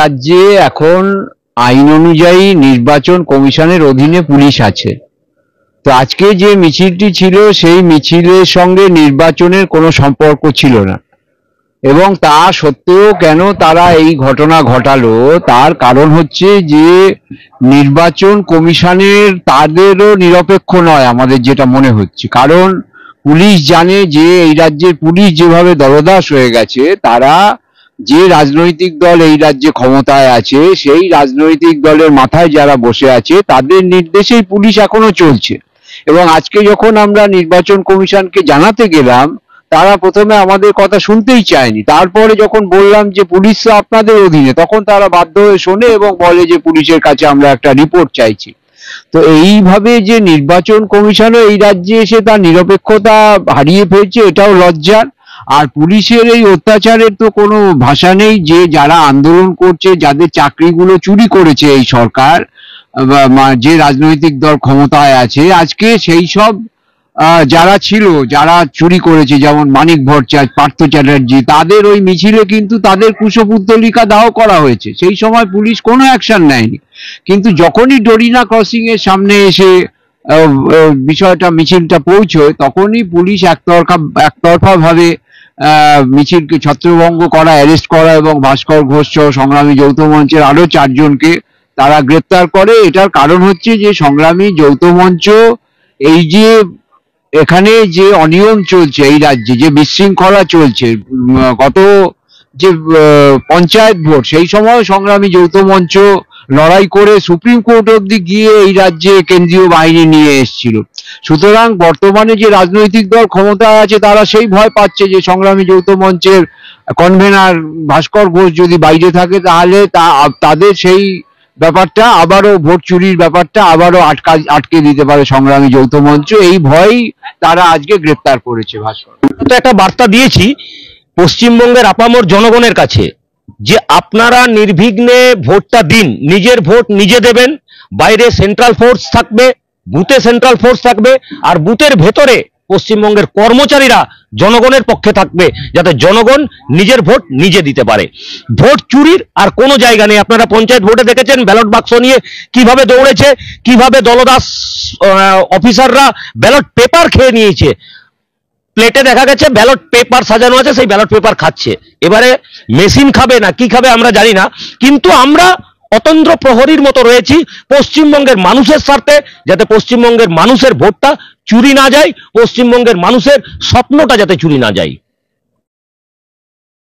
রাজ্যে এখন আইন অনুযায়ী নির্বাচন কমিশনের অধীনে পুলিশ আছে তো আজকে যে মিছিলটি ছিল সেই মিছিলের সঙ্গে নির্বাচনের কোনো সম্পর্ক ছিল না এবং তা সত্ত্বেও কেন তারা এই ঘটনা ঘটালো তার কারণ হচ্ছে যে নির্বাচন কমিশনের তাদেরও নিরপেক্ষ নয় আমাদের যেটা মনে হচ্ছে কারণ পুলিশ জানে যে এই রাজ্যের পুলিশ যেভাবে দলদাস হয়ে গেছে তারা যে রাজনৈতিক দল এই রাজ্যে ক্ষমতায় আছে সেই রাজনৈতিক দলের মাথায় যারা বসে আছে তাদের নির্দেশেই পুলিশ এখনো চলছে এবং আজকে যখন আমরা নির্বাচন কমিশনকে জানাতে গেলাম তারা প্রথমে আমাদের কথা শুনতেই চায়নি তারপরে যখন বললাম যে পুলিশ তো আপনাদের অধীনে তখন তারা বাধ্য হয়ে শোনে এবং বলে যে পুলিশের কাছে আমরা একটা রিপোর্ট চাইছি তো এইভাবে যে নির্বাচন কমিশনও এই রাজ্যে এসে তার নিরপেক্ষতা হারিয়ে ফেলছে এটাও লজ্জার আর পুলিশের এই অত্যাচারের তো কোনো ভাষা নেই যে যারা আন্দোলন করছে যাদের চাকরিগুলো চুরি করেছে এই সরকার যে রাজনৈতিক দল ক্ষমতায় আছে আজকে সেই সব যারা ছিল যারা চুরি করেছে যেমন মানিক ভট্টাচার্য পার্থ চ্যাটার্জি তাদের ওই মিছিলে কিন্তু তাদের কুশপুত্তলিকা দাহ করা হয়েছে সেই সময় পুলিশ কোনো অ্যাকশন নেয়নি কিন্তু যখনই ডরিনা ক্রসিং এর সামনে এসে বিষয়টা মিছিলটা পৌঁছয় তখনই পুলিশ একতরফা একতরফা ভাবে মিছিল ছত্রভঙ্গ করা অ্যারেস্ট করা এবং ভাস্কর ঘোষ সহ সংগ্রামী যৌথ মঞ্চের আরও চারজনকে তারা গ্রেপ্তার করে এটার কারণ হচ্ছে যে সংগ্রামী যৌথ মঞ্চ এই যে এখানে যে অনিয়ম চলছে এই রাজ্যে যে বিশৃঙ্খলা চলছে গত যে পঞ্চায়েত ভোট সেই সময় সংগ্রামী যৌথ মঞ্চ লড়াই করে সুপ্রিম কোর্ট অব্দি গিয়ে এই রাজ্যে কেন্দ্রীয় বাহিনী নিয়ে এসেছিল সুতরাং বর্তমানে যে রাজনৈতিক দল ক্ষমতায় আছে তারা সেই ভয় পাচ্ছে যে সংগ্রামী যৌথ মঞ্চের কনভেনার ভাস্কর ঘোষ যদি বাইরে থাকে তাহলে তা তাদের সেই ব্যাপারটা আবারও ভোট চুরির ব্যাপারটা আবারও আটকা আটকে দিতে পারে সংগ্রামী যৌথ মঞ্চ এই ভয়ই তারা আজকে গ্রেপ্তার করেছে ভাস্কর তো একটা বার্তা দিয়েছি পশ্চিমবঙ্গের আপামর জনগণের কাছে যে আপনারা নির্বিঘ্নে ভোটটা দিন নিজের ভোট নিজে দেবেন বাইরে সেন্ট্রাল ফোর্স থাকবে বুথে সেন্ট্রাল ফোর্স থাকবে আর বুথের ভেতরে পশ্চিমবঙ্গের কর্মচারীরা জনগণের পক্ষে থাকবে যাতে জনগণ নিজের ভোট নিজে দিতে পারে ভোট চুরির আর কোনো জায়গা নেই আপনারা পঞ্চায়েত ভোটে দেখেছেন ব্যালট বাক্স নিয়ে কিভাবে দৌড়েছে কিভাবে দলদাস অফিসাররা ব্যালট পেপার খেয়ে নিয়েছে প্লেটে দেখা গেছে ব্যালট পেপার সাজানো আছে সেই ব্যালট পেপার খাচ্ছে এবারে মেশিন খাবে না কি খাবে আমরা জানি না কিন্তু আমরা অতন্ত্র প্রহরীর মতো রয়েছি পশ্চিমবঙ্গের মানুষের স্বার্থে যাতে পশ্চিমবঙ্গের মানুষের ভোটটা চুরি না যায় পশ্চিমবঙ্গের মানুষের স্বপ্নটা যাতে চুরি না যায়